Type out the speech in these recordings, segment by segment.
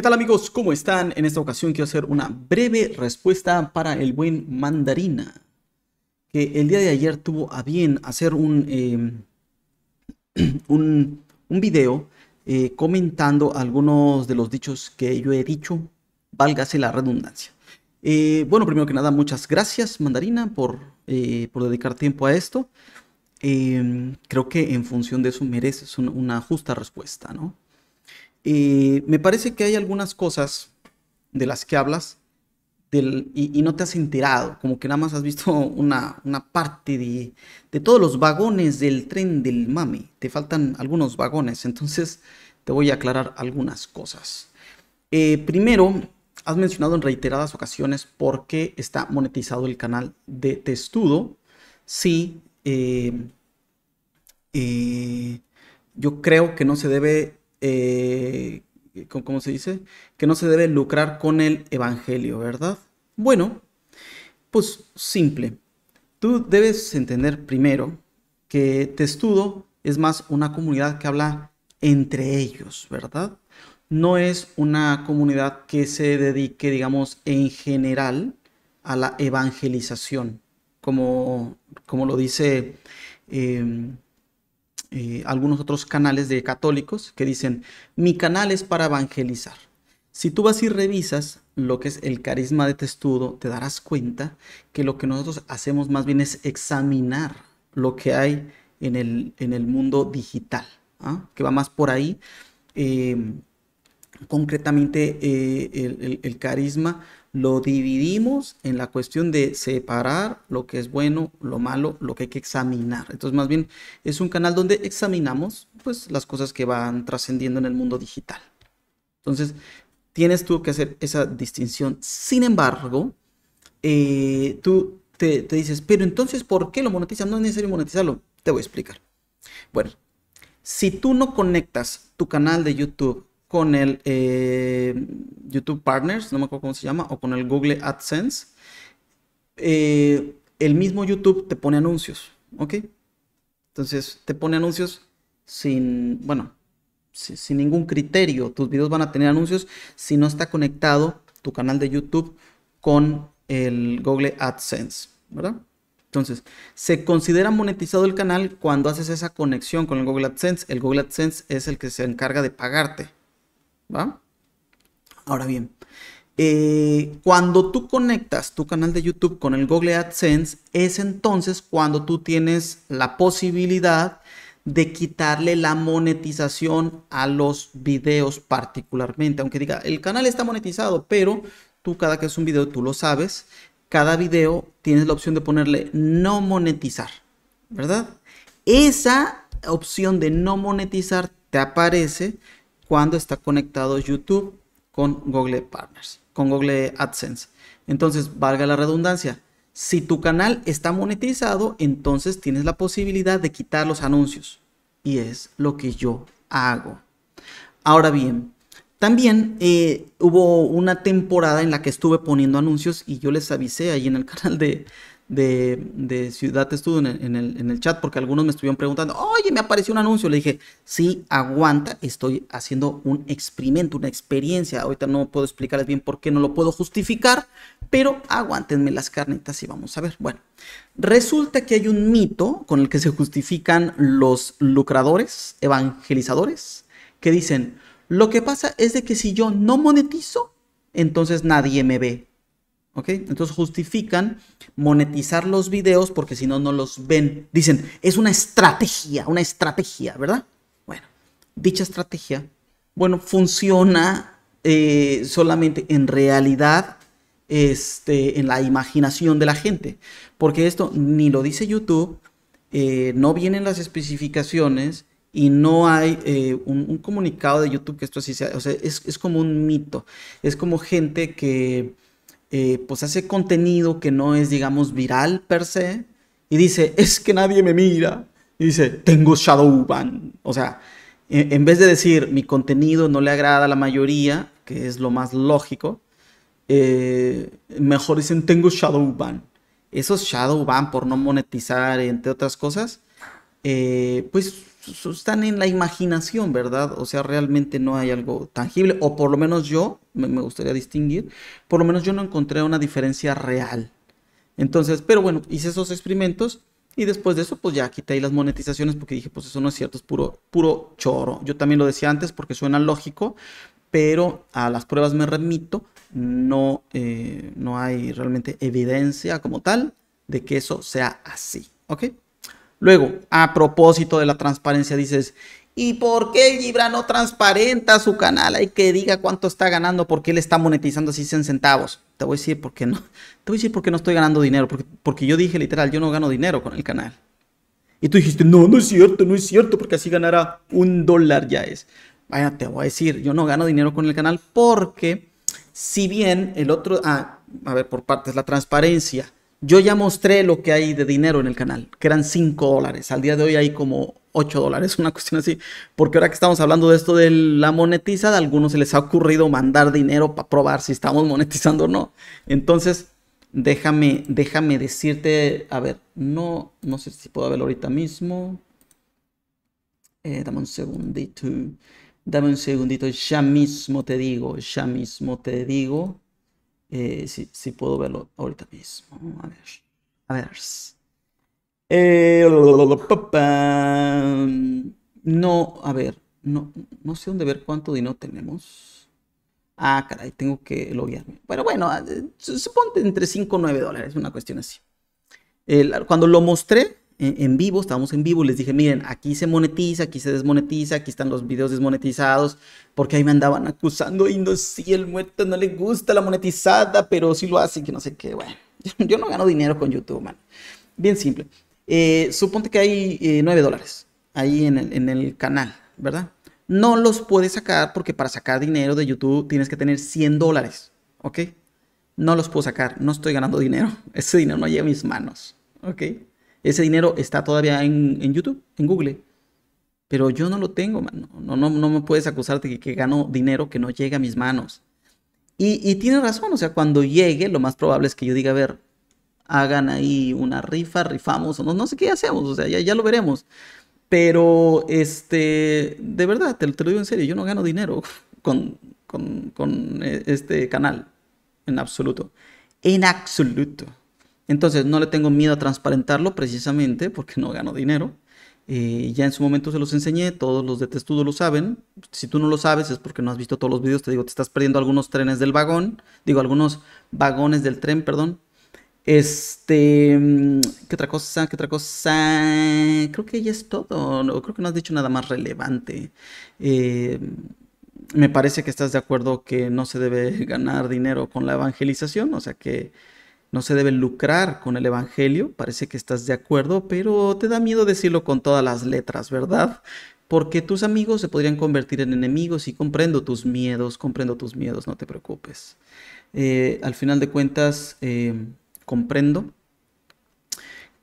¿Qué tal amigos? ¿Cómo están? En esta ocasión quiero hacer una breve respuesta para el buen Mandarina, que el día de ayer tuvo a bien hacer un, eh, un, video eh, comentando algunos de los dichos que yo he dicho, válgase la redundancia. Eh, bueno, primero que nada, muchas gracias Mandarina por, por dedicar tiempo a esto. creo que en función de eso mereces una justa respuesta, ¿no? me parece que hay algunas cosas de las que hablas y, no te has enterado, como que nada más has visto una, parte de, todos los vagones del tren del MAMI te faltan algunos vagones, entonces te voy a aclarar algunas cosas. Eh, primero, has mencionado en reiteradas ocasiones por qué está monetizado el canal de Testudo, sí, eh, eh, yo creo que no se debe eh, ¿cómo se dice? Que no se debe lucrar con el Evangelio, ¿verdad? Bueno, pues simple. Tú debes entender primero que Testudo es más una comunidad que habla entre ellos, ¿verdad? No es una comunidad que se dedique, digamos, en general a la evangelización, como, como lo dice... Em, eh, algunos otros canales de católicos que dicen, mi canal es para evangelizar. Si tú vas y revisas lo que es el carisma de testudo, te darás cuenta que lo que nosotros hacemos más bien es examinar lo que hay en el, en el mundo digital, ¿ah? que va más por ahí. Eh, concretamente, eh, el, el carisma lo dividimos en la cuestión de separar lo que es bueno, lo malo, lo que hay que examinar. Entonces, más bien es un canal donde examinamos pues las cosas que van trascendiendo en el mundo digital. Entonces, tienes tú que hacer esa distinción. Sin embargo, eh, tú te, dices, pero entonces, ¿por qué lo monetizan? No es necesario monetizarlo. Te voy a explicar. Bueno, si tú no conectas tu canal de YouTube con el eh, YouTube Partners, no me acuerdo cómo se llama, o con el Google AdSense, eh, el mismo YouTube te pone anuncios, ¿ok? Entonces te pone anuncios sin, bueno, sin ningún criterio. Tus videos van a tener anuncios si no está conectado tu canal de YouTube con el Google AdSense, ¿verdad? Entonces, se considera monetizado el canal cuando haces esa conexión con el Google AdSense. El Google AdSense es el que se encarga de pagarte. ¿va? Ahora bien, eh, cuando tú conectas tu canal de YouTube con el Google AdSense, es entonces cuando tú tienes la posibilidad de quitarle la monetización a los videos particularmente. Aunque diga, el canal está monetizado, pero tú cada que es un video, tú lo sabes, cada video tienes la opción de ponerle no monetizar, ¿verdad? Esa opción de no monetizar te aparece cuando está conectado YouTube con Google Partners, con Google AdSense. Entonces, valga la redundancia, si tu canal está monetizado, entonces tienes la posibilidad de quitar los anuncios. Y es lo que yo hago. Ahora bien, también eh, hubo una temporada en la que estuve poniendo anuncios y yo les avisé ahí en el canal de, de, Ciudad Estudio en, el, chat, porque algunos me estuvieron preguntando, oye, me apareció un anuncio. Le dije, sí, aguanta, estoy haciendo un experimento, una experiencia. Ahorita no puedo explicarles bien por qué, no lo puedo justificar, pero aguántenme las carnitas y vamos a ver. Bueno, resulta que hay un mito con el que se justifican los lucradores, evangelizadores, que dicen, lo que pasa es de que si yo no monetizo, entonces nadie me ve. ¿ok? Entonces justifican monetizar los videos porque si no, no los ven. Dicen, es una estrategia, una estrategia, ¿verdad? Bueno, dicha estrategia, bueno, funciona eh, solamente en realidad. Este, en la imaginación de la gente, porque esto ni lo dice YouTube, eh, no vienen las especificaciones y no hay eh, un, comunicado de YouTube que esto así sea. O sea, es como un mito. Es como gente que eh, pues hace contenido que no es, digamos, viral per se, y dice, es que nadie me mira, y dice, tengo Shadowban. O sea, en, vez de decir, mi contenido no le agrada a la mayoría, que es lo más lógico, eh, mejor dicen, tengo Shadowban. Esos Shadowban por no monetizar, entre otras cosas, eh, pues están en la imaginación, ¿verdad? O sea, realmente no hay algo tangible, o por lo menos yo, me, gustaría distinguir, por lo menos yo no encontré una diferencia real. Entonces, pero bueno, hice esos experimentos y después de eso, pues ya quité las monetizaciones porque dije, pues eso no es cierto, es puro, puro choro. Yo también lo decía antes porque suena lógico, pero a las pruebas me remito, no, eh, no hay realmente evidencia como tal de que eso sea así, ¿ok? Luego, a propósito de la transparencia, dices, ¿y por qué Libra no transparenta su canal? Hay que diga cuánto está ganando, por qué él está monetizando así en centavos. Te voy a decir por qué no. Te voy a decir por qué no estoy ganando dinero, porque, yo dije literal, yo no gano dinero con el canal. Y tú dijiste, no, no es cierto, no es cierto, porque así ganará un dólar ya es. Vaya, te voy a decir, yo no gano dinero con el canal porque, si bien el otro, ah, a ver, por partes, la transparencia yo ya mostré lo que hay de dinero en el canal, que eran 5 dólares. Al día de hoy hay como 8 dólares, una cuestión así. Porque ahora que estamos hablando de esto de la monetizada, a algunos se les ha ocurrido mandar dinero para probar si estamos monetizando o no. Entonces, déjame, déjame decirte, a ver, no, no sé si puedo verlo ahorita mismo. Eh, dame un segundito. Dame un segundito, ya mismo te digo, ya mismo te digo. Eh, si, puedo verlo ahorita mismo. A ver. A ver. Eh, no, a ver. No, no sé dónde ver cuánto dinero tenemos. Ah, caray, tengo que loguearme. Bueno, bueno, eh, suponte entre 5 o 9 dólares, una cuestión así. cuando lo mostré, en vivo, estábamos en vivo, les dije, miren, aquí se monetiza, aquí se desmonetiza, aquí están los videos desmonetizados, porque ahí me andaban acusando, y no, si el muerto no le gusta la monetizada, pero si lo hace, que no sé qué, bueno, yo no gano dinero con YouTube, man. Bien simple. Eh, suponte que hay 9 eh, dólares ahí en el, en el canal, ¿verdad? No los puedes sacar porque para sacar dinero de YouTube tienes que tener 100 dólares, ¿ok? No los puedo sacar, no estoy ganando dinero, ese dinero no llega a mis manos, ¿ok? Ese dinero está todavía en, YouTube, en Google. Pero yo no lo tengo, No, no, no me puedes acusarte de que gano dinero que no llega a mis manos. Y, tiene razón, o sea, cuando llegue, lo más probable es que yo diga, a ver, hagan ahí una rifa, rifamos, o no, no sé qué hacemos, o sea, ya, lo veremos. Pero, este, de verdad, te, lo digo en serio, yo no gano dinero con eh, este canal, en absoluto. En absoluto. Entonces no le tengo miedo a transparentarlo precisamente porque no gano dinero. Eh, ya en su momento se los enseñé, todos los de testudo lo saben. Si tú no lo sabes es porque no has visto todos los videos, te digo, te estás perdiendo algunos trenes del vagón, digo, algunos vagones del tren, perdón. Este, mm, ¿qué otra cosa? ¿Qué otra cosa? Creo que ya es todo, creo que no has dicho nada más relevante. Eh, me parece que estás de acuerdo que no se debe ganar dinero con la evangelización, o sea que no se deben lucrar con el Evangelio, parece que estás de acuerdo, pero te da miedo decirlo con todas las letras, ¿verdad? Porque tus amigos se podrían convertir en enemigos y comprendo tus miedos, comprendo tus miedos, no te preocupes. Eh, al final de cuentas, eh, comprendo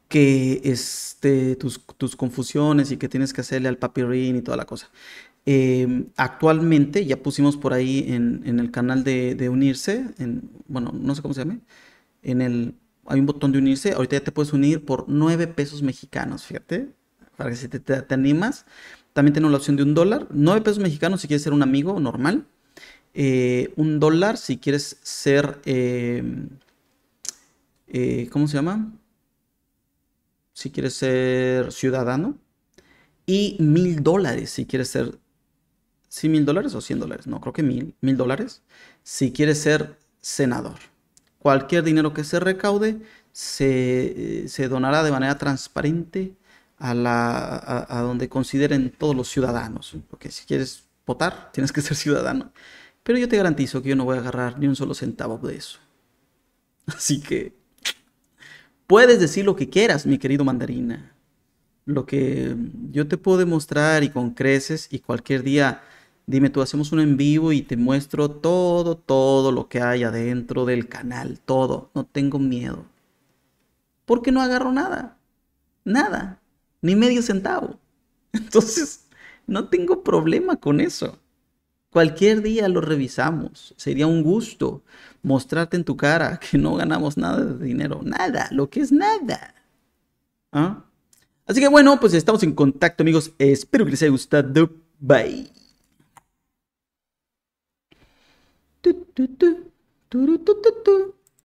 que este, tus, tus, confusiones y que tienes que hacerle al papirín y toda la cosa. Eh, actualmente ya pusimos por ahí en, el canal de, de unirse, en, bueno, no sé cómo se llama, en el, hay un botón de unirse, ahorita ya te puedes unir por 9 pesos mexicanos, fíjate, para que si te, animas. También tenemos la opción de un dólar, 9 pesos mexicanos si quieres ser un amigo normal, eh, un dólar si quieres ser, eh, eh, ¿cómo se llama? Si quieres ser ciudadano. Y mil dólares si quieres ser ¿Sí mil dólares o 100 dólares? No, creo que mil. Mil dólares si quieres ser senador. Cualquier dinero que se recaude eh, se, donará de manera transparente a, la, a, donde consideren todos los ciudadanos. Porque si quieres votar, tienes que ser ciudadano. Pero yo te garantizo que yo no voy a agarrar ni un solo centavo de eso. Así que puedes decir lo que quieras, mi querido mandarina. Lo que yo te puedo demostrar y con creces y cualquier día Dime tú, hacemos un en vivo y te muestro todo, todo lo que hay adentro del canal, todo. No tengo miedo. Porque no agarro nada, nada, ni medio centavo. Entonces, no tengo problema con eso. Cualquier día lo revisamos. Sería un gusto mostrarte en tu cara que no ganamos nada de dinero. Nada, lo que es nada. ¿Ah? Así que bueno, pues estamos en contacto amigos. Espero que les haya gustado. Bye. дүд дүд дүрүд дүд дүд